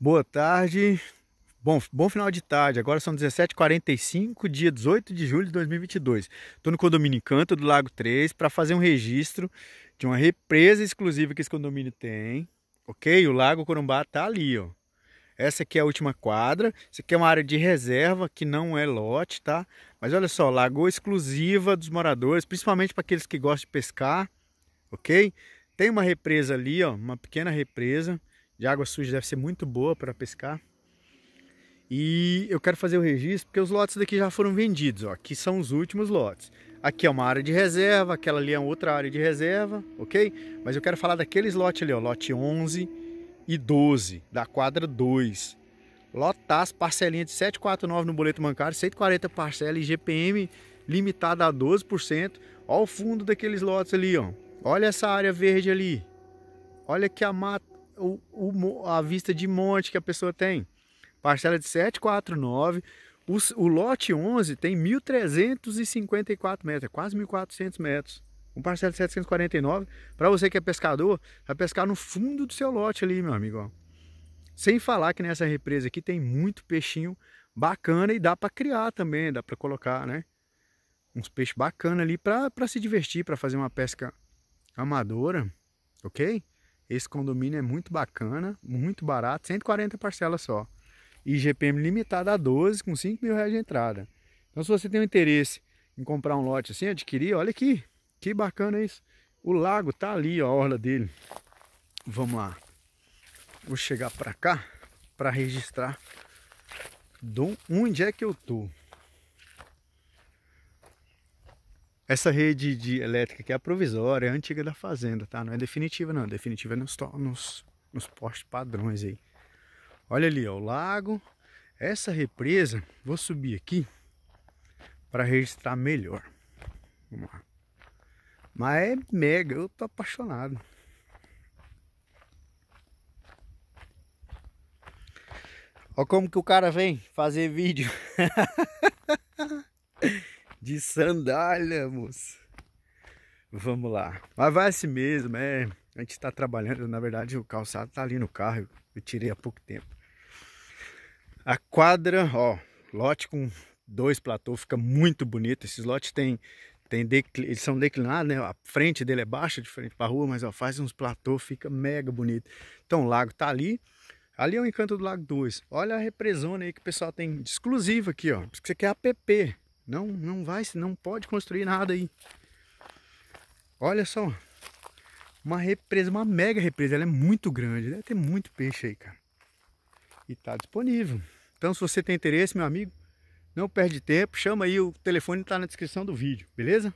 Boa tarde. Bom, bom final de tarde. Agora são 17h45, dia 18 de julho de 2022. Estou no condomínio Encanto do Lago 3 para fazer um registro de uma represa exclusiva que esse condomínio tem. Ok? O Lago Corumbá está ali, ó. Essa aqui é a última quadra. Isso aqui é uma área de reserva que não é lote, tá? Mas olha só, lagoa exclusiva dos moradores, principalmente para aqueles que gostam de pescar, ok? Tem uma represa ali, ó, uma pequena represa de água suja deve ser muito boa para pescar. E eu quero fazer o registro porque os lotes daqui já foram vendidos, ó. Aqui são os últimos lotes. Aqui é uma área de reserva, aquela ali é outra área de reserva, ok? Mas eu quero falar daqueles lotes ali, ó, lote 11 e 12, da quadra 2. Lotas, parcelinha de 749 no boleto bancário, 140 parcelas, GPM limitada a 12%. Olha o fundo daqueles lotes ali, ó. Olha essa área verde ali. Olha que a mata o, o, a vista de monte que a pessoa tem. Parcela de 749. O, o lote 11 tem 1.354 metros, é quase 1.400 metros. Um parcela de 749. Para você que é pescador, vai pescar no fundo do seu lote ali, meu amigo. Ó. Sem falar que nessa represa aqui tem muito peixinho bacana e dá para criar também, dá para colocar, né? Uns peixes bacana ali para se divertir, para fazer uma pesca amadora, ok? Esse condomínio é muito bacana, muito barato, 140 parcelas só. E GPM limitada a 12, com 5 mil reais de entrada. Então se você tem um interesse em comprar um lote assim, adquirir, olha aqui, que bacana é isso. O lago tá ali, ó, a orla dele. Vamos lá. Vou chegar para cá para registrar de onde é que eu tô. Essa rede de elétrica que é a provisória, é a antiga da fazenda, tá? Não é definitiva não, definitiva é nos, nos, nos postes padrões aí. Olha ali, ó, o lago. Essa represa, vou subir aqui para registrar melhor. Vamos lá. Mas é mega, eu tô apaixonado. Olha como que o cara vem fazer vídeo. de sandália, moço. Vamos lá. Mas vai assim mesmo, é. A gente tá trabalhando, na verdade o calçado tá ali no carro, eu tirei há pouco tempo. A quadra, ó, lote com dois platôs, fica muito bonito. Esses lotes tem, tem decl... eles são declinados, né? A frente dele é baixa, de frente pra rua, mas ó, faz uns platôs, fica mega bonito. Então o lago tá ali. Ali é o encanto do Lago 2. Olha a represona aí que o pessoal tem de exclusiva aqui, ó. Porque isso aqui é app. Não, não vai, não pode construir nada aí. Olha só. Uma represa, uma mega represa. Ela é muito grande. Deve ter muito peixe aí, cara. E tá disponível. Então, se você tem interesse, meu amigo, não perde tempo. Chama aí, o telefone tá na descrição do vídeo, beleza?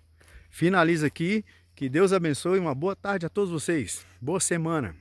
Finaliza aqui. Que Deus abençoe. Uma boa tarde a todos vocês. Boa semana.